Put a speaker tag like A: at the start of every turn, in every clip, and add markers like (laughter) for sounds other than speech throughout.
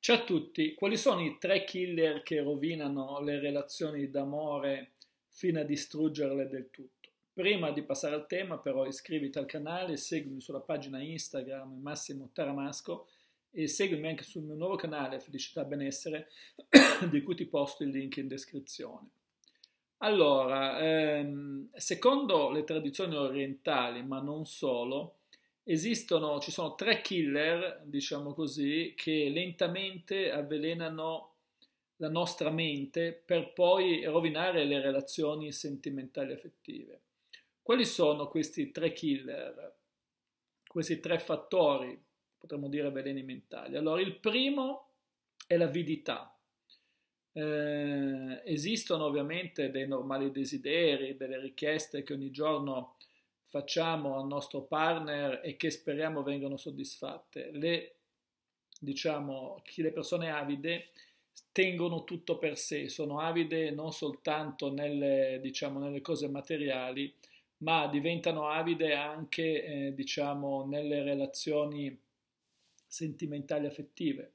A: Ciao a tutti, quali sono i tre killer che rovinano le relazioni d'amore fino a distruggerle del tutto? Prima di passare al tema però iscriviti al canale, seguimi sulla pagina Instagram Massimo Taramasco e seguimi anche sul mio nuovo canale Felicità Benessere (coughs) di cui ti posto il link in descrizione. Allora, ehm, secondo le tradizioni orientali, ma non solo, esistono, ci sono tre killer, diciamo così, che lentamente avvelenano la nostra mente per poi rovinare le relazioni sentimentali e affettive. Quali sono questi tre killer, questi tre fattori, potremmo dire veleni mentali? Allora, il primo è l'avidità. Eh, esistono ovviamente dei normali desideri, delle richieste che ogni giorno facciamo al nostro partner e che speriamo vengano soddisfatte. Le, diciamo, le persone avide tengono tutto per sé, sono avide non soltanto nelle, diciamo, nelle cose materiali, ma diventano avide anche eh, diciamo, nelle relazioni sentimentali affettive.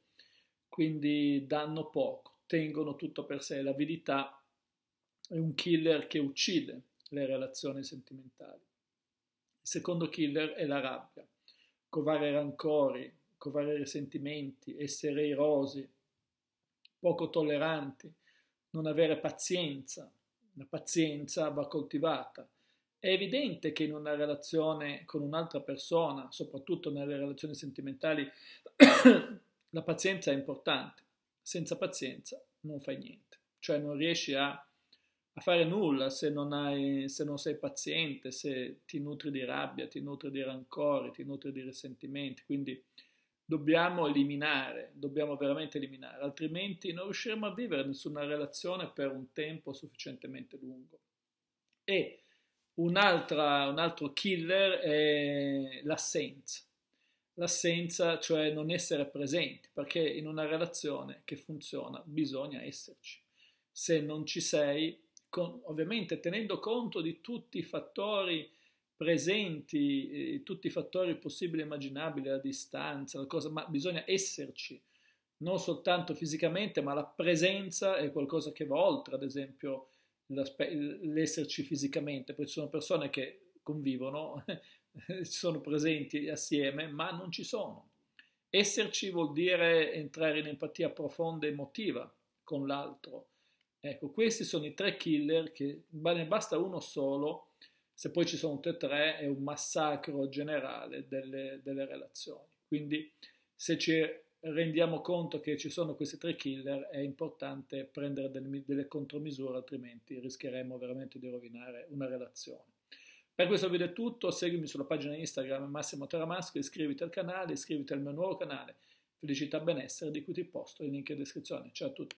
A: Quindi danno poco, tengono tutto per sé. L'avidità è un killer che uccide le relazioni sentimentali. Il secondo killer è la rabbia. Covare rancori, covare risentimenti, essere irosi, poco tolleranti, non avere pazienza. La pazienza va coltivata. È evidente che in una relazione con un'altra persona, soprattutto nelle relazioni sentimentali, (coughs) la pazienza è importante. Senza pazienza non fai niente, cioè non riesci a a fare nulla se non, hai, se non sei paziente, se ti nutri di rabbia, ti nutri di rancore, ti nutri di risentimenti. Quindi dobbiamo eliminare, dobbiamo veramente eliminare, altrimenti non riusciremo a vivere nessuna relazione per un tempo sufficientemente lungo. E un altro killer è l'assenza, l'assenza cioè non essere presenti, perché in una relazione che funziona bisogna esserci. Se non ci sei con, ovviamente tenendo conto di tutti i fattori presenti, eh, tutti i fattori possibili e immaginabili, la distanza, la cosa, ma bisogna esserci, non soltanto fisicamente, ma la presenza è qualcosa che va oltre, ad esempio, l'esserci fisicamente, poi ci sono persone che convivono, (laughs) sono presenti assieme, ma non ci sono. Esserci vuol dire entrare in empatia profonda e emotiva con l'altro, Ecco, questi sono i tre killer che ne basta uno solo, se poi ci sono tutti e tre è un massacro generale delle, delle relazioni. Quindi se ci rendiamo conto che ci sono questi tre killer è importante prendere del, delle contromisure, altrimenti rischieremo veramente di rovinare una relazione. Per questo video è tutto, seguimi sulla pagina Instagram Massimo Teramasco, iscriviti al canale, iscriviti al mio nuovo canale Felicità Benessere di cui ti posto il link in descrizione. Ciao a tutti!